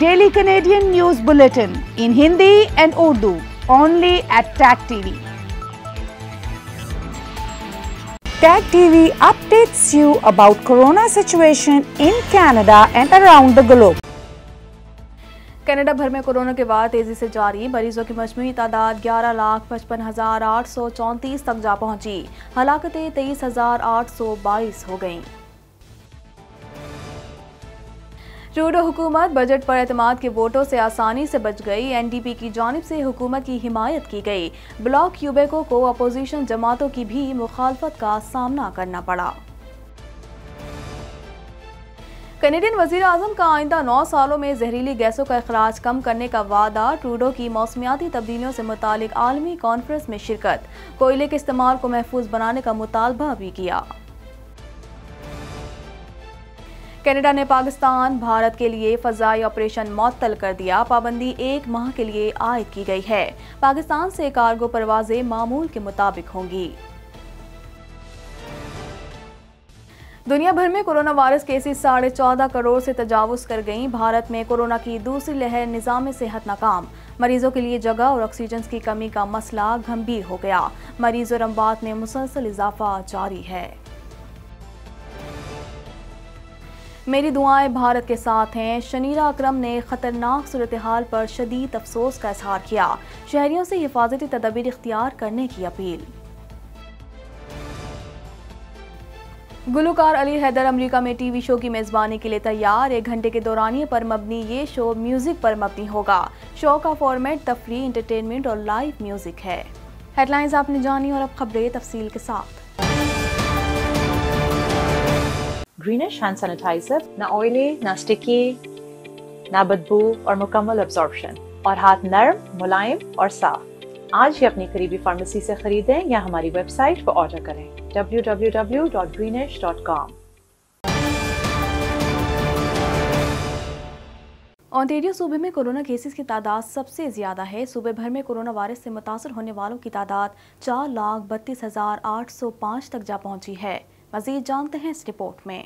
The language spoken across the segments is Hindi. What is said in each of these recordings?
Daily Canadian news bulletin in Hindi and Urdu only at Tag TV Tag TV updates you about corona situation in Canada and around the globe Canada भर में कोरोना के बाद तेजी से जारी मरीजों की मजमू तादाद ग्यारह लाख पचपन हजार आठ सौ चौंतीस तक जा पहुंची हलाकते तेईस हजार आठ सौ बाईस हो गईं। ट्रूडो हुकूमत बजट पर अतमाद के वोटों से आसानी से बच गई एनडीपी की जानब से हुकूमत की हिमायत की गई ब्लॉक क्यूबेको को अपोजिशन जमातों की भी मुखालफत का सामना करना पड़ा कनेडियन वजीर अजम का आइंदा नौ सालों में जहरीली गैसों का अखराज कम करने का वादा ट्रूडो की मौसमियाती तब्दीलियों से मुतल आलमी कॉन्फ्रेंस में शिरकत कोयले के इस्तेमाल को महफूज बनाने का मुतालबा भी किया कनाडा ने पाकिस्तान भारत के लिए फजाई ऑपरेशन मअतल कर दिया पाबंदी एक माह के लिए आयद की गई है पाकिस्तान से कार्गो परवाजें मामूल के मुताबिक होंगी दुनिया भर में कोरोना वायरस केसेस साढ़े चौदह करोड़ से तजावज कर गई भारत में कोरोना की दूसरी लहर निज़ाम सेहत नाकाम मरीजों के लिए जगह और ऑक्सीजन की कमी का मसला गंभीर हो गया मरीज और अमवात में मुसलसल इजाफा जारी है मेरी दुआएं भारत के साथ हैं शनीरा अक्रम ने खतरनाक सूरत हाल पर शदीद अफसोस का इजहार किया शहरियों से हिफाजती तदबीर इख्तियार करने की अपील गुलकार अली हैदर अमेरिका में टीवी शो की मेज़बानी के लिए तैयार एक घंटे के दौरानी पर मबनी ये शो म्यूज़िक पर मबनी होगा शो का फॉर्मेट तफरी इंटरटेनमेंट और लाइव म्यूज़िक है हेडलाइंस आपने जानी और अब खबरें तफसील के साथ greenish hand sanitizer, na oily na sticky na badbu और mukammal absorption और हाथ नरम मुलायम और साफ आज ही अपनी करीबी फार्मेसी से खरीदें या हमारी वेबसाइट पर ऑर्डर करें www.greenish.com ऑन्टेरियो सूबे में कोरोना केसेस की तादाद सबसे ज़्यादा है सूबे भर में कोरोना वायरस से मुतासर होने वालों की तादाद चार लाख बत्तीस हज़ार आठ सौ पाँच तक जा पहुंची है मजीद जानते हैं इस रिपोर्ट में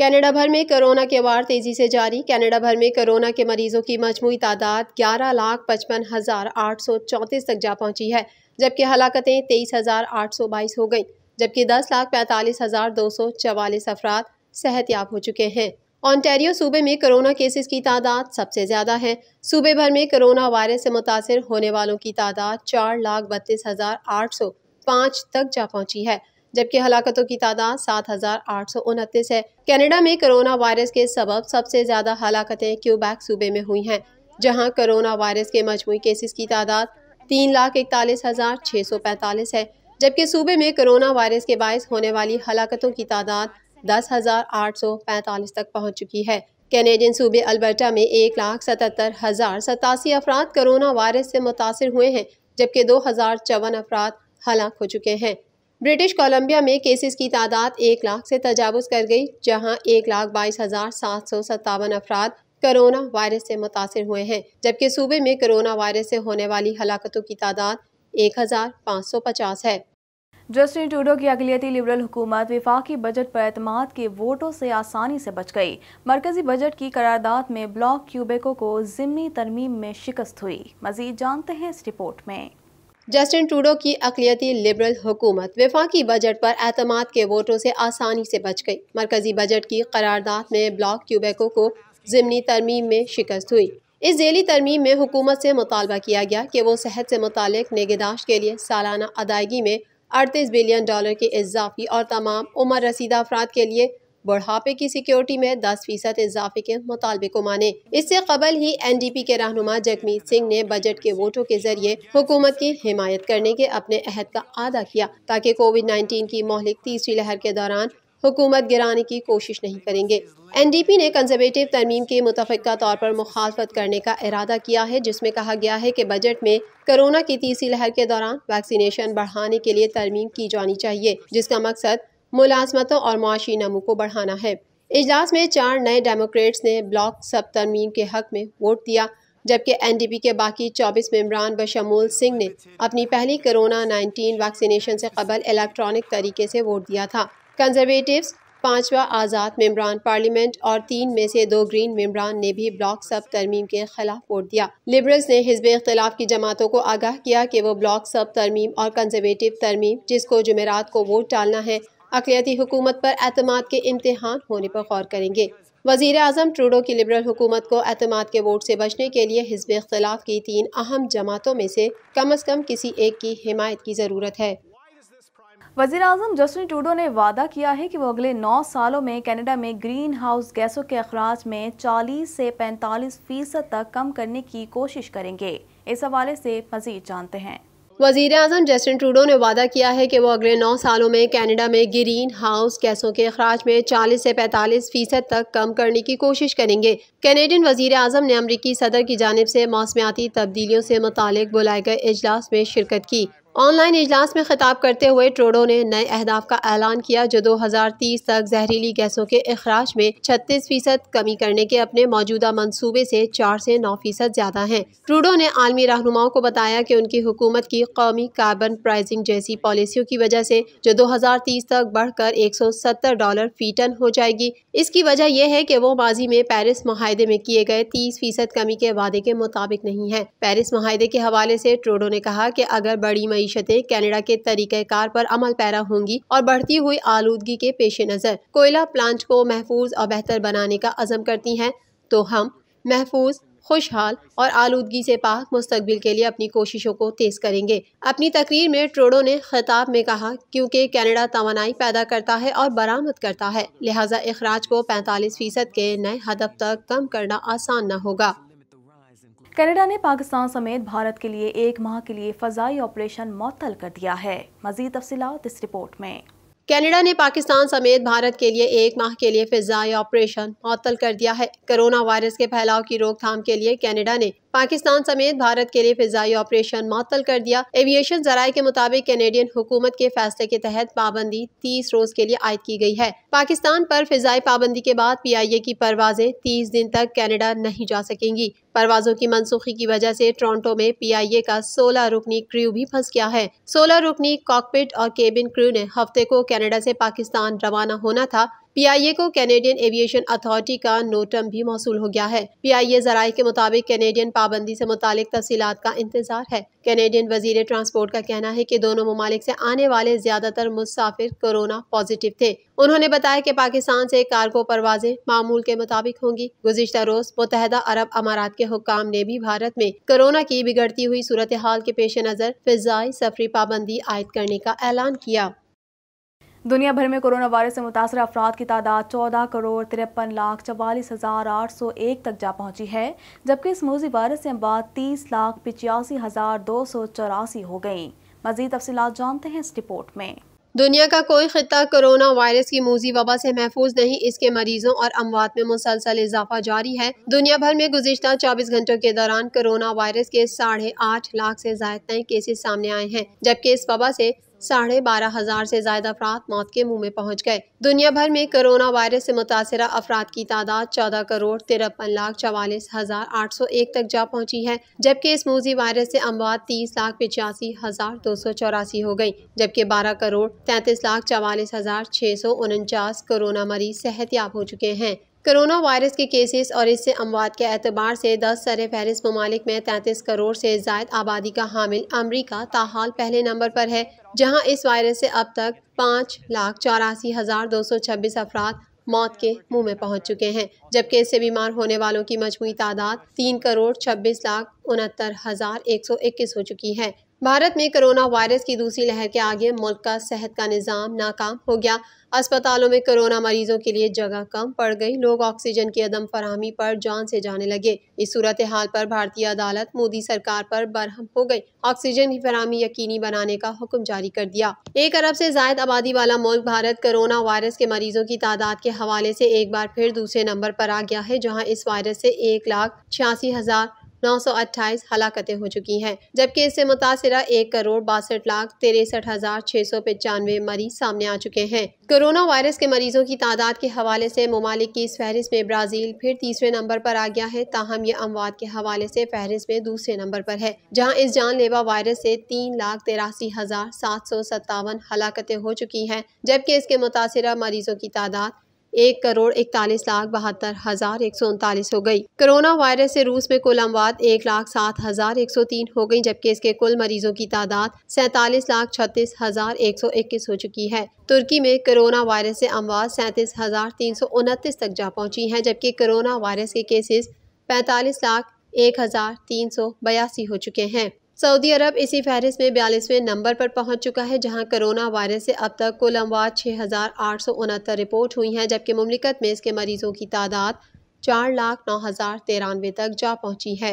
कनाडा भर में कोरोना के वार तेजी से जारी कनाडा भर में कोरोना के मरीजों की मजमू तादाद ग्यारह लाख पचपन हज़ार आठ सौ चौंतीस तक जा पहुंची है जबकि हलाकतें तेईस हज़ार आठ सौ बाईस हो गईं जबकि दस लाख पैंतालीस हज़ार दो सौ चवालीस अफराद सेहतियाब हो चुके हैं ऑनटेरियो सूबे में कोरोना केसेस की तादाद सबसे ज़्यादा है सूबे भर में कोरोना वायरस से मुतासर होने वालों की तादाद चार लाख बत्तीस हज़ार आठ सौ पाँच तक जा पहुंची है जबकि हलाकतों की तादाद सात हज़ार आठ सौ उनतीस है कनाडा में कोरोना वायरस के सबब सबसे ज़्यादा हलाकतें क्यूबैक सूबे में हुई हैं जहां कोरोना वायरस के मजमू केसेस की तादाद तीन लाख इकतालीस हज़ार छह सौ पैतालीस है जबकि सूबे में कोरोना वायरस के बायस होने वाली हलाकतों की तादाद दस हज़ार आठ सौ पैतालीस तक पहुँच चुकी है कैनेडियन सूबे अल्बर्टा में एक लाख सतहत्तर हज़ार सतासी अफराद कोरोना वायरस से मुतासर हुए हैं जबकि दो हज़ार चौवन अफराद हलाक हो चुके हैं ब्रिटिश कोलंबिया में केसेस की तादाद एक लाख से तजावज कर गई जहां एक लाख बाईस हज़ार सात सौ सत्तावन अफराद करोना वायरस से मुतासर हुए हैं जबकि सूबे में करोना वायरस से होने वाली हलाकतों की तादाद एक हज़ार पाँच सौ पचास है जस्टिन टूडो की अकलीती लिबरल हुकूमत विफाकी बजट पर अतमाद के वोटों से आसानी से बच गई मरकजी बजट की करारदाद में ब्लॉक क्यूबेको को ज़िमनी तरमीम में शिकस्त हुई मजीद जानते हैं इस रिपोर्ट में जस्टिन ट्रूडो की अकलीती लिबरल हुकूमत विफाकी बजट पर अहतमाद के वोटों से आसानी से बच गई मरकजी बजट की करारदाद में ब्लॉक क्यूबेको को ज़मनी तरमीम में शिकस्त हुई इस झेली तरमीम में हुकूमत से मुतालबा किया गया कि वो सेहत से मुतल निगहदाश के लिए सालाना अदायगी में अड़तीस बिलियन डॉलर के इजाफी और तमाम उम्र रसीदा अफराद के लिए बुढ़ापे की सिक्योरिटी में दस फीसद इजाफे के मुतालबे को माने इससे कबल ही एन डी पी के रहनुमा जगमीत सिंह ने बजट के वोटों के जरिए हुकूमत की हिमायत करने के अपने अहद का आदा किया ताकि कोविड नाइन्टीन की मोहलिक तीसरी लहर के दौरान हुकूमत गिराने की कोशिश नहीं करेंगे एन डी पी ने कंजर्वेटिव तरमीम के मुतफ़ा तौर पर मुखालफत करने का इरादा किया है जिसमें कहा गया है कि बजट में कोरोना की तीसरी लहर के दौरान वैक्सीनेशन बढ़ाने के लिए तरमीम की जानी चाहिए जिसका मकसद मुलाजमतों और मुआशी नमों को बढ़ाना है इजलास में चार नए डेमोक्रेट्स ने ब्लॉक सब तरमीम के हक में वोट दिया जबकि एनडीपी के बाकी 24 मम्बरान बशमूल सिंह ने अपनी पहली कोरोना 19 वैक्सीनेशन से कबल इलेक्ट्रॉनिक तरीके से वोट दिया था कंजरवेटिव पाँचवा आज़ाद मम्बरान पार्लियामेंट और तीन में से दो ग्रीन मम्बरान ने भी ब्लॉक सब तरमीम के खिलाफ वोट दिया लिबरल्स ने हिजब इख्तलाफ की जमातों को आगाह किया कि वो ब्लॉक सब तरमीम और कंजर्वेटिव तरमीम जिसको जमेरात को वोट डालना है अकलीती हुकूमत पर अतमाद के इम्तहान होने पर गौर करेंगे वजीर अजम ट्रूडो की लिबरल हुकूमत को अतमाद के वोट से बचने के लिए हिजब इख्तलाफ की तीन अहम जमातों में से कम अज़ कम किसी एक की हिमायत की ज़रूरत है वजी अजम जस्टिन टूडो ने वादा किया है कि वो अगले नौ सालों में कनाडा में ग्रीन हाउस गैसों के अखराज में 40 से 45 फीसद तक कम करने की कोशिश करेंगे इस हवाले से मजीद जानते हैं वजीर अजम जस्टिन ट्रूडो ने वादा किया है कि वो अगले नौ सालों में कनाडा में ग्रीन हाउस गैसों के अखराज में 40 से 45 फीसद तक कम करने की कोशिश करेंगे कैनेडियन वजीर अजम ने अमरीकी सदर की जानब से मौसमियाती तब्दीलियों से मुतक बुलाए गए अजलास में शिरकत की ऑनलाइन इजलास में खिताब करते हुए ट्रोडो ने नए अहदाफ का ऐलान किया जो 2030 तक जहरीली गैसों के अखराज में 36 फीसद कमी करने के अपने मौजूदा मंसूबे से 4 से 9 फीसद ज़्यादा हैं ट्रूडो ने आलमी रहनुमाओं को बताया कि उनकी हुकूमत की कौमी कार्बन प्राइजिंग जैसी पॉलिसियों की वजह से जो 2030 तक बढ़कर 170 डॉलर फी टन हो जाएगी इसकी वजह यह है कि वो माजी में पेरिस माहदे में किए गए 30 फीसद कमी के वादे के मुताबिक नहीं है पेरिस माहदे के हवाले से ट्रोडो ने कहा कि अगर बड़ी मई मीशतें कैनेडा के तरीक़ार पर अमल पैरा होंगी और बढ़ती हुई आलूदगी के पेश नज़र कोयला प्लांट को महफूज और बेहतर बनाने का अज़म करती हैं तो हम महफूज खुशहाल और आलूदगी से पाक मुस्तबिल के लिए अपनी कोशिशों को तेज़ करेंगे अपनी तकरीर में ट्रोडो ने खिताब में कहा क्योंकि कैनेडा तोानाई पैदा करता है और बरामद करता है लिहाजा अखराज को पैंतालीस फीसद के नए हदफ तक कम करना आसान न होगा कनाडा ने पाकिस्तान समेत भारत के लिए एक माह के लिए फजाई ऑपरेशन मअतल कर दिया है मजीद तफसीत इस रिपोर्ट में कनाडा ने पाकिस्तान समेत भारत के लिए एक माह के लिए फिजाई ऑपरेशन मअतल कर दिया है कोरोना वायरस के फैलाव की रोकथाम के लिए कनाडा ने पाकिस्तान समेत भारत के लिए फिजाई ऑपरेशन मअतल कर दिया एविएशन जराये के मुताबिक कैनेडियन हुकूमत के फैसले के तहत पाबंदी तीस रोज के लिए आयद की गई है पाकिस्तान पर फिजाई पाबंदी के बाद पी आई ए की परवाजें तीस दिन तक कैनेडा नहीं जा सकेंगी परवाजों की मनसूखी की वजह से टोरंटो में ए का सोलह रुकनी क्रू भी फंस गया है सोलह रुकनी कॉकपिट और केबिन क्रू ने हफ्ते को कैनेडा से पाकिस्तान रवाना होना था पीआईए को कैनेडियन एविएशन अथॉरिटी का नोटम भी मौसू हो गया है पीआईए जराये के मुताबिक कैनेडियन पाबंदी से मुतालिक तफसीत का इंतजार है कैनेडियन वजीर ट्रांसपोर्ट का कहना है कि दोनों ममालिक से आने वाले ज्यादातर मुसाफिर कोरोना पॉजिटिव थे उन्होंने बताया कि पाकिस्तान से कार्गो परवाजें मामूल के मुताबिक होंगी गुजशत रोज मुतहदा अरब अमारात के हुकाम ने भी भारत में कोरोना की बिगड़ती हुई सूरत हाल के पेश नज़र फिजाई सफरी पाबंदी आयद करने का ऐलान किया दुनिया भर में कोरोना वायरस से मुतासर अफराद की तादाद चौदह करोड़ तिरपन लाख चवालीस हज़ार आठ सौ एक तक जा पहुंची है जबकि इस मोजी वायरस से बाद तीस लाख पिचासी हज़ार दो सौ चौरासी हो गई मजीद तफसी जानते हैं इस रिपोर्ट में दुनिया का कोई खत्ता कोरोना वायरस की मूजी वबा से महफूज नहीं इसके मरीजों और अमवात में मुसलसल इजाफा जारी है दुनिया भर में गुजशत 24 घंटों के दौरान कोरोना वायरस के साढ़े आठ लाख से ज्यादा नए केसेस सामने आए हैं जबकि इस वबा से साढ़े बारह हजार से ज्यादा अफराद मौत के मुंह में पहुंच गए दुनिया भर में कोरोना वायरस से मुतासर अफराद की तादाद चौदह करोड़ तिरपन लाख चवालीस हजार आठ सौ एक तक जा पहुंची है जबकि इस मूजी वायरस से अमवात तीस लाख पिचासी हजार दो सौ चौरासी हो गई जबकि बारह करोड़ तैतीस लाख चवालीस हजार छह सौ उनचास कोरोना मरीज सेहत याब हो चुके हैं कोरोना वायरस के केसेस और इससे अमवात के अतबार से दस सर फहरिस्त ममालिक में तैंतीस करोड़ से जायद आबादी का हामिल अमरीका ताहाल पहले नंबर पर है जहां इस वायरस से अब तक पाँच लाख चौरासी हज़ार दो सौ छब्बीस अफराद मौत के मुंह में पहुंच चुके हैं जबकि इससे बीमार होने वालों की मजमू तादाद तीन करोड़ छब्बीस लाख उनहत्तर हज़ार एक सौ इक्कीस हो चुकी है भारत में कोरोना वायरस की दूसरी लहर के आगे मुल्क का सेहत का निज़ाम नाकाम हो गया अस्पतालों में कोरोना मरीजों के लिए जगह कम पड़ गई लोग ऑक्सीजन की अदम फरहमी पर जान से जाने लगे इस सूरत हाल पर भारतीय अदालत मोदी सरकार पर बरहम हो गई ऑक्सीजन की फरहमी यकीनी बनाने का हुक्म जारी कर दिया एक अरब से जायद आबादी वाला मुल्क भारत कोरोना वायरस के मरीजों की तादाद के हवाले से एक बार फिर दूसरे नंबर पर आ गया है जहाँ इस वायरस से एक लाख छियासी हजार नौ सौ अट्ठाईस हलाकते हो चुकी हैं जबकि इससे मुतासर एक करोड़ बासठ लाख तिरसठ हज़ार छह सौ पचानवे मरीज सामने आ चुके हैं कोरोना वायरस के मरीजों की तादाद के हवाले से ममालिक की इस फहरिस्त में ब्राज़ील फिर तीसरे नंबर पर आ गया है ताहम ये अमवात के हवाले से फहरिस्त में दूसरे नंबर पर है जहाँ इस जानलेवा वायरस से तीन लाख तिरासी हज़ार सात सौ सत्तावन हलाकते हो चुकी हैं जबकि इसके मुतासर मरीजों की तादाद एक करोड़ इकतालीस लाख बहत्तर हजार एक सौ उनतालीस हो गई कोरोना वायरस से रूस में कुल अमवात एक लाख सात हजार एक सौ तीन हो गई जबकि इसके कुल मरीजों की तादाद सैतालीस लाख छत्तीस हजार एक सौ इक्कीस हो चुकी है तुर्की में कोरोना वायरस से अमवात सैंतीस हजार तीन सौ उनतीस तक जा पहुंची है जबकि कोरोना वायरस के केसेस पैंतालीस लाख एक हजार तीन सौ बयासी हो चुके हैं सऊदी अरब इसी फहरिस्त में बयालीसवें नंबर पर पहुंच चुका है जहां कोरोना वायरस से अब तक कुल अमवात छः हज़ार आठ सौ उनहत्तर रिपोर्ट हुई हैं जबकि ममलिकत में इसके मरीजों की तादाद चार लाख नौ हज़ार तिरानवे तक जा पहुंची है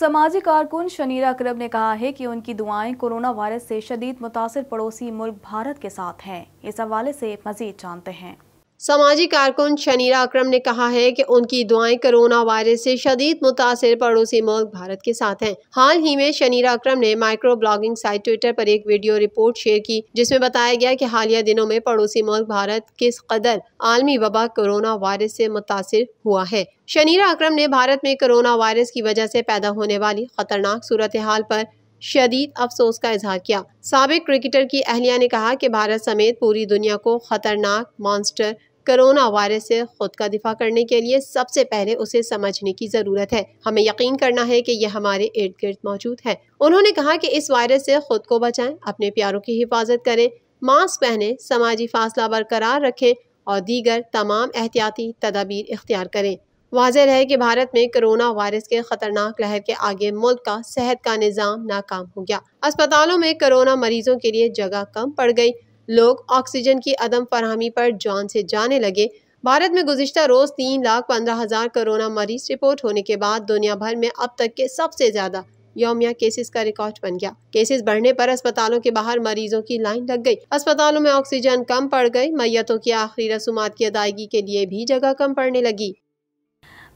समाजी कारकुन शनीरा अकरब ने कहा है कि उनकी दुआएं कोरोना वायरस से शदीद मुतासर पड़ोसी मुल्क भारत के साथ हैं इस हवाले से मजीद जानते हैं सामाजिक कारकुन शनीरा अक्रम ने कहा है कि उनकी दुआएं कोरोना वायरस से शदीद मुतासर पड़ोसी मुल्क भारत के साथ हैं हाल ही में शनीरा अक्रम ने माइक्रो ब्लॉगिंग साइट ट्विटर पर एक वीडियो रिपोर्ट शेयर की जिसमें बताया गया कि हालिया दिनों में पड़ोसी मुल्क भारत किस कदर आलमी वबा कोरोना वायरस से मुतासर हुआ है शनीरा अक्रम ने भारत में कोरोना वायरस की वजह से पैदा होने वाली खतरनाक सूरत हाल पर शदीद अफसोस का इजहार किया सबक क्रिकेटर की अहलिया ने कहा कि भारत समेत पूरी दुनिया को खतरनाक मॉन्स्टर कोरोना वायरस से खुद का दिफा करने के लिए सबसे पहले उसे समझने की ज़रूरत है हमें यकीन करना है कि यह हमारे इर्द गिर्द मौजूद है उन्होंने कहा कि इस वायरस से खुद को बचाएं अपने प्यारों की हिफाजत करें मास्क पहने समाजी फासला बरकरार रखें और दीगर तमाम एहतियाती तदाबीर इख्तियार करें वाजह है कि भारत में कोरोना वायरस के खतरनाक लहर के आगे मुल्क का सेहत का निज़ाम नाकाम हो गया अस्पतालों में कोरोना मरीजों के लिए जगह कम पड़ गई लोग ऑक्सीजन की अदम फरहमी पर जान से जाने लगे भारत में गुजशत रोज़ तीन लाख पंद्रह हज़ार कोरोना मरीज रिपोर्ट होने के बाद दुनिया भर में अब तक के सबसे ज़्यादा योमिया केसेस का रिकॉर्ड बन गया केसेस बढ़ने पर अस्पतालों के बाहर मरीजों की लाइन लग गई अस्पतालों में ऑक्सीजन कम पड़ गई मैयतों की आखिरी रसूमात की अदायगी के लिए भी जगह कम पड़ने लगी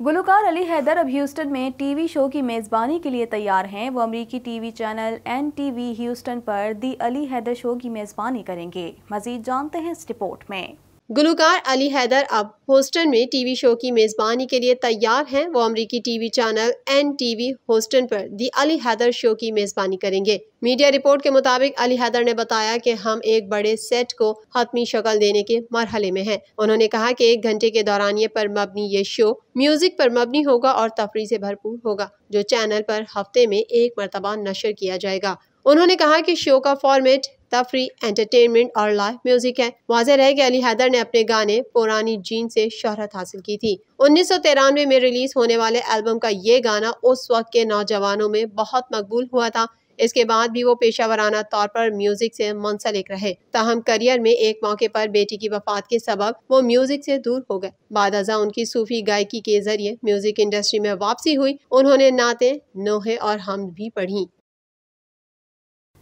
गुलकार अली हैदर अब ह्यूस्टन में टीवी शो की मेज़बानी के लिए तैयार हैं वो अमरीकी TV channel N T Houston पर दी अली हैदर शो की मेज़बानी करेंगे मजीद जानते हैं इस रिपोर्ट में गुलकार अली हैदर अब होस्टन में टीवी शो की मेज़बानी के लिए तैयार हैं वो अमरीकी TV channel N TV Houston पर दी अली हैदर शो की मेज़बानी करेंगे मीडिया रिपोर्ट के मुताबिक अली हैदर ने बताया कि हम एक बड़े सेट को हतमी शक्ल देने के मरहले में हैं उन्होंने कहा कि एक घंटे के दौरान ये पर मबनी ये शो म्यूजिक पर मबनी होगा और तफरी से भरपूर होगा जो चैनल पर हफ्ते में एक मरतबा नशर किया जाएगा उन्होंने कहा कि शो का फॉर्मेट तफरी एंटरटेनमेंट और लाइव म्यूजिक है वाजह रहे कि अली हैदर ने अपने गाने पुरानी जीन से शहरत हासिल की थी उन्नीस सौ तिरानवे में रिलीज होने वाले एल्बम का ये गाना उस वक्त के नौजवानों में बहुत मकबूल हुआ था इसके बाद भी वो पेशा वराना तौर पर म्यूजिक से मुंसलिक रहे ताहम करियर में एक मौके पर बेटी की वफात के सबब वो म्यूजिक से दूर हो गए बाद अजा उनकी सूफी गायकी के जरिए म्यूजिक इंडस्ट्री में वापसी हुई उन्होंने नाते नोहे और हम भी पढ़ी